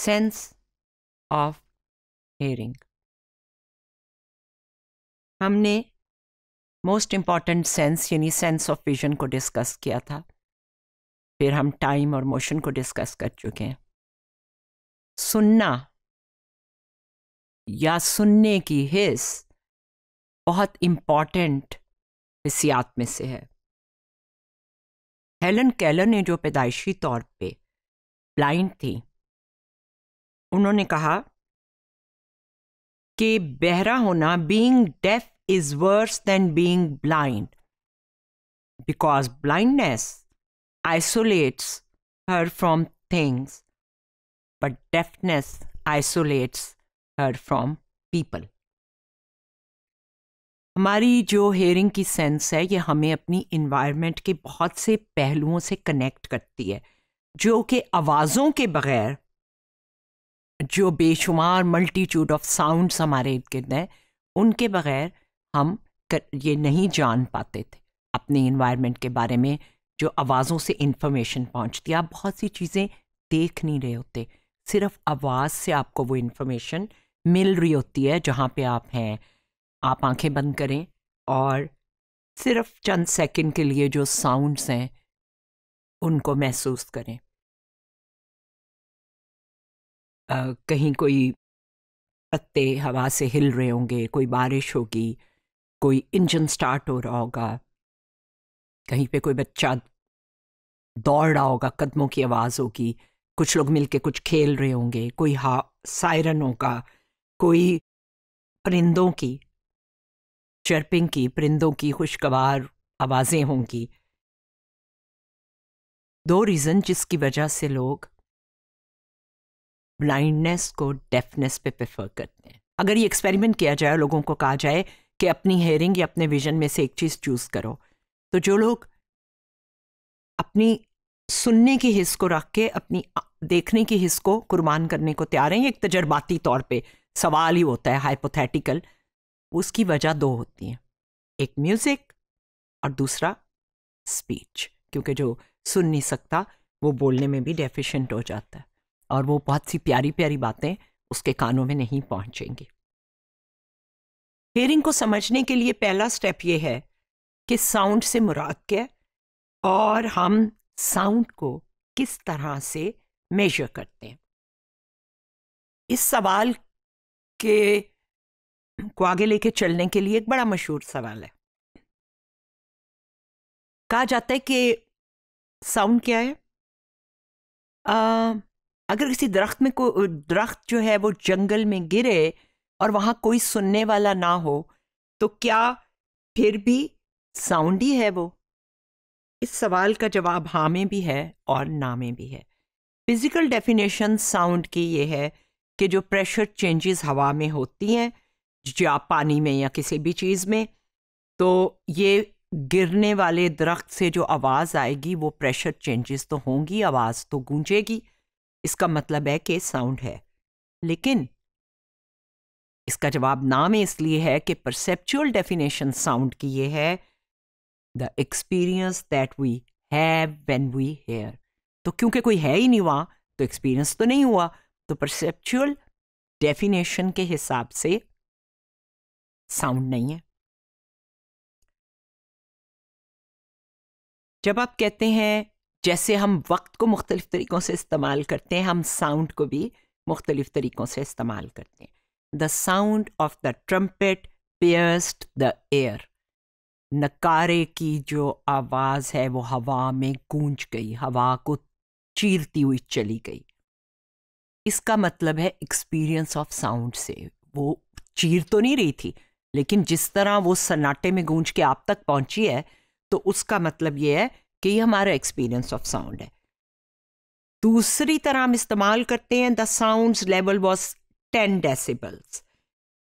sense of hearing हमने most important sense यानी sense of vision को डिस्कस किया था फिर हम टाइम और मोशन को डिस्कस कर चुके हैं सुनना या सुनने की हिस बहुत इम्पॉर्टेंट हिस्सियात में से है हेलन कैलर ने जो पैदाइशी तौर पे ब्लाइंड थी उन्होंने कहा कि बहरा होना being deaf is worse than being blind because blindness isolates her from things but deafness isolates her from people हमारी जो हेयरिंग की सेंस है ये हमें अपनी इन्वायरमेंट के बहुत से पहलुओं से कनेक्ट करती है जो कि आवाज़ों के बगैर जो बेशुमार मल्टीट्यूड ऑफ साउंड्स हमारे इर्द गिर्द हैं उनके बगैर हम कर, ये नहीं जान पाते थे अपने इन्वायरमेंट के बारे में जो आवाज़ों से इन्फॉर्मेशन पहुंचती आप बहुत सी चीज़ें देख नहीं रहे होते सिर्फ आवाज़ से आपको वो इन्फॉर्मेशन मिल रही होती है जहाँ पे आप हैं आप आंखें बंद करें और सिर्फ चंद सेकंड के लिए जो साउंड्स हैं उनको महसूस करें आ, कहीं कोई पत्ते हवा से हिल रहे होंगे कोई बारिश होगी कोई इंजन स्टार्ट हो रहा होगा कहीं पे कोई बच्चा दौड़ रहा होगा कदमों की आवाज़ होगी कुछ लोग मिलके कुछ खेल रहे होंगे कोई हा सायरन होगा कोई परिंदों की चर्पिंग की परिंदों की खुशगवार आवाज़ें होंगी दो रीज़न जिसकी वजह से लोग ब्लाइंडनेस को डेफनेस पे प्रेफर करते हैं अगर ये एक्सपेरिमेंट किया जाए लोगों को कहा जाए कि अपनी हेयरिंग या अपने विजन में से एक चीज़ चूज़ करो तो जो लोग अपनी सुनने की हिस्स को रख के अपनी देखने की हिस्स को कुर्बान करने को तैयार हैं एक तजर्बाती तौर पे सवाल ही होता है हाइपोथेटिकल उसकी वजह दो होती हैं एक म्यूज़िक और दूसरा स्पीच क्योंकि जो सुन नहीं सकता वो बोलने में भी डेफिशेंट हो जाता है और वो बहुत सी प्यारी प्यारी बातें उसके कानों में नहीं पहुंचेंगी हेयरिंग को समझने के लिए पहला स्टेप ये है कि साउंड से मुराद क्या और हम साउंड को किस तरह से मेजर करते हैं इस सवाल के को आगे लेके चलने के लिए एक बड़ा मशहूर सवाल है कहा जाता है कि साउंड क्या है आ, अगर किसी दरख्त में कोई दरख्त जो है वो जंगल में गिरे और वहाँ कोई सुनने वाला ना हो तो क्या फिर भी साउंड ही है वो इस सवाल का जवाब हाँ में भी है और ना में भी है फिज़िकल डेफिनेशन साउंड की ये है कि जो प्रेशर चेंजेस हवा में होती हैं या पानी में या किसी भी चीज़ में तो ये गिरने वाले दरख्त से जो आवाज़ आएगी वो प्रेशर चेंजेस तो होंगी आवाज़ तो गूंजेगी इसका मतलब है कि साउंड है लेकिन इसका जवाब नाम है इसलिए है कि परसेप्चुअल डेफिनेशन साउंड की ये है the experience that we have when we hear तो क्योंकि कोई है ही नहीं हुआ तो एक्सपीरियंस तो नहीं हुआ तो परसेप्चुअल डेफिनेशन के हिसाब से साउंड नहीं है जब आप कहते हैं जैसे हम वक्त को मुख्तलिफ़ तरीक़ों से इस्तेमाल करते हैं हम साउंड को भी मुख्तलिफ़ तरीक़ों से इस्तेमाल करते हैं the sound of the trumpet pierced the air नकारे की जो आवाज़ है वो हवा में गूंज गई हवा को चीरती हुई चली गई इसका मतलब है एक्सपीरियंस ऑफ साउंड से वो चीर तो नहीं रही थी लेकिन जिस तरह वो सन्नाटे में गूंज के आप तक पहुंची है तो उसका मतलब ये है कि ये हमारा एक्सपीरियंस ऑफ साउंड है दूसरी तरह हम इस्तेमाल करते हैं the sound level was ten decibels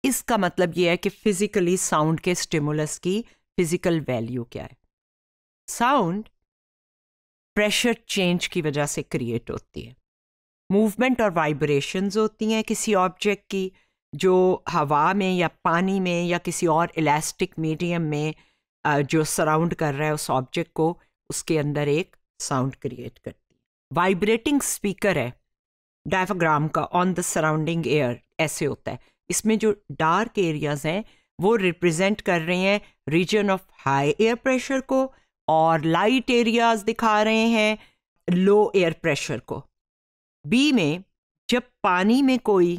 इसका मतलब यह है कि फिजिकली साउंड के स्टिमुलस की फिजिकल वैल्यू क्या है साउंड प्रेशर चेंज की वजह से क्रिएट होती है मूवमेंट और वाइब्रेशंस होती हैं किसी ऑब्जेक्ट की जो हवा में या पानी में या किसी और इलास्टिक मीडियम में जो सराउंड कर रहा है उस ऑब्जेक्ट को उसके अंदर एक साउंड क्रिएट करती है वाइब्रेटिंग स्पीकर है डायफ्राम का ऑन द सराउंडिंग एयर ऐसे होता है इसमें जो डार्क एरियाज हैं वो रिप्रेजेंट कर रहे हैं region of high air pressure को और लाइट एरियाज दिखा रहे हैं लो एयर प्रेशर को बी में जब पानी में कोई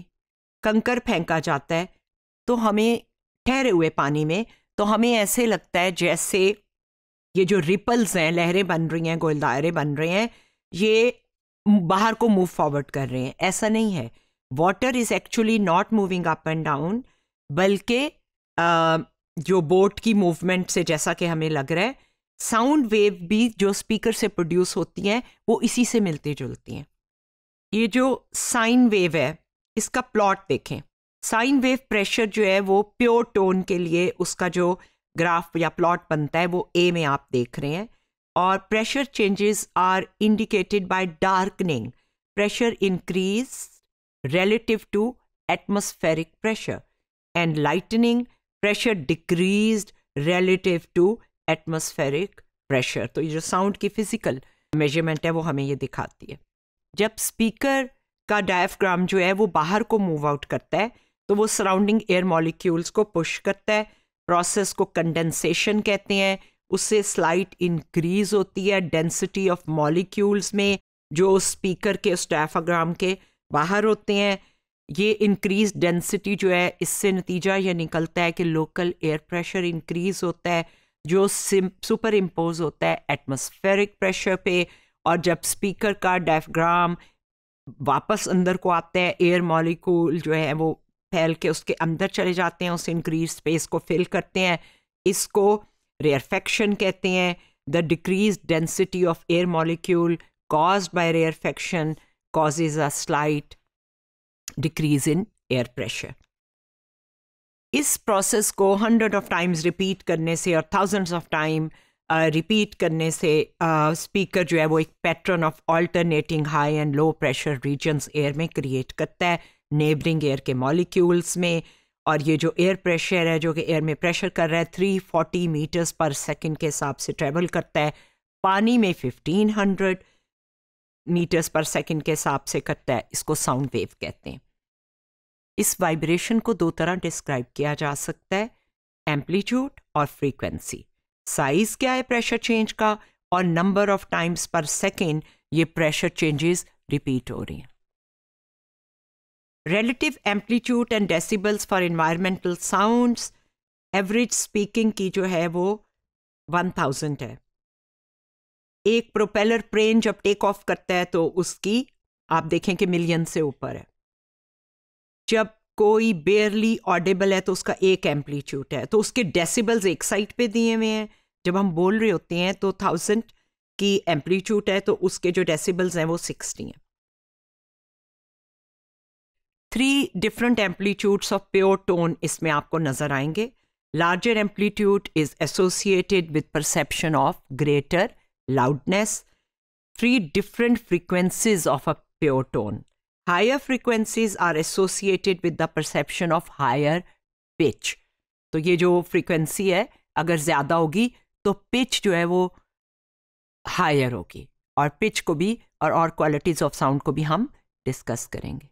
कंकर फेंका जाता है तो हमें ठहरे हुए पानी में तो हमें ऐसे लगता है जैसे ये जो रिपल्स हैं लहरें बन रही हैं दायरे बन रहे हैं ये बाहर को मूव फॉरवर्ड कर रहे हैं ऐसा नहीं है water is actually not moving up and down बल्कि जो बोट की मूवमेंट से जैसा कि हमें लग रहा है साउंड वेव भी जो स्पीकर से प्रोड्यूस होती हैं वो इसी से मिलती जुलती हैं ये जो साइन वेव है इसका प्लॉट देखें साइन वेव प्रेशर जो है वो प्योर टोन के लिए उसका जो ग्राफ या प्लॉट बनता है वो ए में आप देख रहे हैं और pressure changes are indicated by darkening pressure increase relative to atmospheric pressure and lightening pressure decrease relative to atmospheric pressure तो ये जो साउंड की फिजिकल मेजरमेंट है वो हमें ये दिखाती है जब स्पीकर का डायफ्राम जो है वो बाहर को मूव आउट करता है तो वो सराउंडिंग एयर मॉलिक्यूल्स को पुश करता है प्रोसेस को कंडेंसेशन कहते हैं उससे स्लाइट इंक्रीज होती है डेंसिटी ऑफ मॉलिक्यूल्स में जो स्पीकर के स्टैफाग्राम के बाहर होते हैं ये इंक्रीज डेंसिटी जो है इससे नतीजा ये निकलता है कि लोकल एयर प्रेशर इंक्रीज होता है जो सुपर इम्पोज होता है एटमॉस्फेरिक प्रेशर पे और जब स्पीकर का डायफ्राम वापस अंदर को आता है एयर मॉलिक्यूल जो है वो फैल के उसके अंदर चले जाते हैं उस इंक्रीज स्पेस को फिल करते हैं इसको रेयरफेक्शन कहते हैं the decrease density of air molecule cause by rarefaction causes a slight decrease in air pressure इस प्रोसेस को हंड्रेड ऑफ टाइम्स रिपीट करने से और थाउजेंड्स ऑफ टाइम रिपीट करने से स्पीकर uh, जो है वो एक pattern of alternating high and low pressure regions air में क्रिएट करता है नेबरिंग एयर के मॉलिक्यूल्स में और ये जो एयर प्रेशर है जो कि एयर में प्रेशर कर रहा है three forty metres per second के हिसाब से ट्रेवल करता है पानी में fifteen hundred metres per second के हिसाब से करता है इसको साउंड वेव कहते हैं इस वाइब्रेशन को दो तरह डिस्क्राइब किया जा सकता है एम्पलीट्यूड और फ्रीक्वेंसी साइज क्या है प्रेशर चेंज का और number of times per second ये प्रेशर चेंजेस रिपीट हो रही हैं relative amplitude and decibels for environmental sound average speaking की जो है वो वन थाउजेंड है एक प्रोपेलर प्रेन जब टेक ऑफ करता है तो उसकी आप देखें कि मिलियन से ऊपर है जब कोई बेयरली ऑडेबल है तो उसका एक एम्पलीट्यूड है तो उसके डेसिबल्स एक साइड पे दिए हुए हैं जब हम बोल रहे होते हैं तो थाउजेंड की एम्पलीट्यूड है तो उसके जो डेसिबल्स हैं वो सिक्सटी हैं three different amplitudes of pure tone इसमें आपको नज़र आएंगे larger amplitude is associated with perception of greater loudness three different frequencies of a pure tone higher frequencies are associated with the perception of higher pitch तो ये जो frequency है अगर ज़्यादा होगी तो पिच जो है वो हायर होगी और पिच को भी और और क्वालिटीज़ ऑफ साउंड को भी हम डिस्कस करेंगे